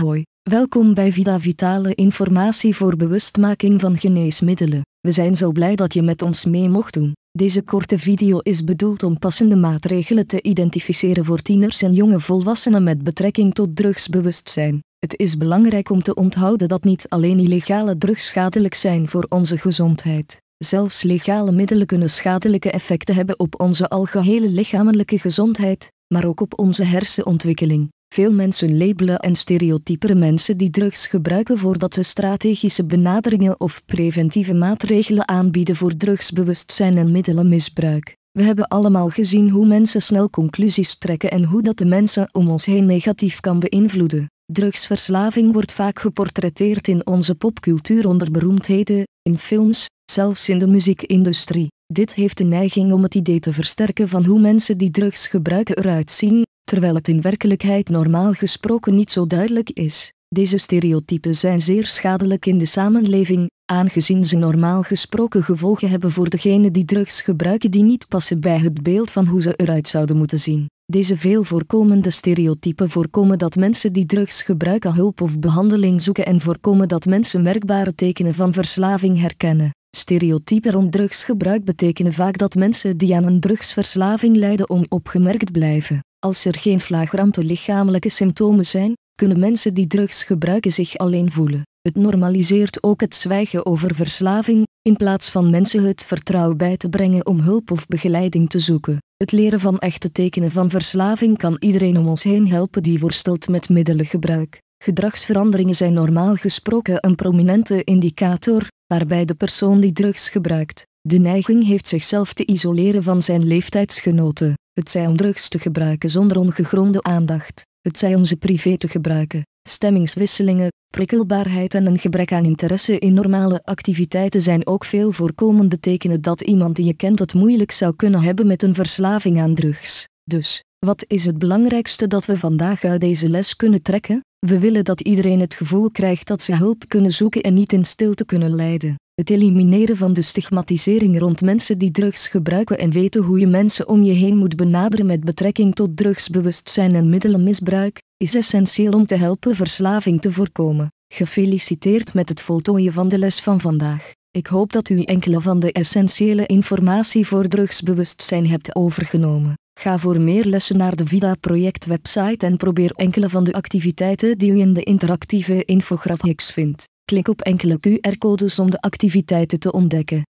Hoi, welkom bij Vida Vitale Informatie voor Bewustmaking van Geneesmiddelen. We zijn zo blij dat je met ons mee mocht doen. Deze korte video is bedoeld om passende maatregelen te identificeren voor tieners en jonge volwassenen met betrekking tot drugsbewustzijn. Het is belangrijk om te onthouden dat niet alleen illegale drugs schadelijk zijn voor onze gezondheid. Zelfs legale middelen kunnen schadelijke effecten hebben op onze algehele lichamelijke gezondheid, maar ook op onze hersenontwikkeling. Veel mensen labelen en stereotyperen mensen die drugs gebruiken voordat ze strategische benaderingen of preventieve maatregelen aanbieden voor drugsbewustzijn en middelenmisbruik. We hebben allemaal gezien hoe mensen snel conclusies trekken en hoe dat de mensen om ons heen negatief kan beïnvloeden. Drugsverslaving wordt vaak geportretteerd in onze popcultuur onder beroemdheden, in films, zelfs in de muziekindustrie. Dit heeft de neiging om het idee te versterken van hoe mensen die drugs gebruiken eruit zien, terwijl het in werkelijkheid normaal gesproken niet zo duidelijk is. Deze stereotypen zijn zeer schadelijk in de samenleving, aangezien ze normaal gesproken gevolgen hebben voor degenen die drugs gebruiken die niet passen bij het beeld van hoe ze eruit zouden moeten zien. Deze veel voorkomende stereotypen voorkomen dat mensen die drugs gebruiken hulp of behandeling zoeken en voorkomen dat mensen merkbare tekenen van verslaving herkennen. Stereotypen rond drugsgebruik betekenen vaak dat mensen die aan een drugsverslaving lijden onopgemerkt blijven. Als er geen flagrante lichamelijke symptomen zijn, kunnen mensen die drugs gebruiken zich alleen voelen. Het normaliseert ook het zwijgen over verslaving, in plaats van mensen het vertrouwen bij te brengen om hulp of begeleiding te zoeken. Het leren van echte tekenen van verslaving kan iedereen om ons heen helpen die worstelt met middelengebruik. Gedragsveranderingen zijn normaal gesproken een prominente indicator, waarbij de persoon die drugs gebruikt de neiging heeft zichzelf te isoleren van zijn leeftijdsgenoten, het zij om drugs te gebruiken zonder ongegronde aandacht, het zij om ze privé te gebruiken, stemmingswisselingen, prikkelbaarheid en een gebrek aan interesse in normale activiteiten zijn ook veel voorkomende tekenen dat iemand die je kent het moeilijk zou kunnen hebben met een verslaving aan drugs. Dus, wat is het belangrijkste dat we vandaag uit deze les kunnen trekken? We willen dat iedereen het gevoel krijgt dat ze hulp kunnen zoeken en niet in stilte kunnen lijden. Het elimineren van de stigmatisering rond mensen die drugs gebruiken en weten hoe je mensen om je heen moet benaderen met betrekking tot drugsbewustzijn en middelenmisbruik, is essentieel om te helpen verslaving te voorkomen. Gefeliciteerd met het voltooien van de les van vandaag. Ik hoop dat u enkele van de essentiële informatie voor drugsbewustzijn hebt overgenomen. Ga voor meer lessen naar de Vida Project website en probeer enkele van de activiteiten die u in de interactieve infographics vindt. Klik op enkele QR-codes om de activiteiten te ontdekken.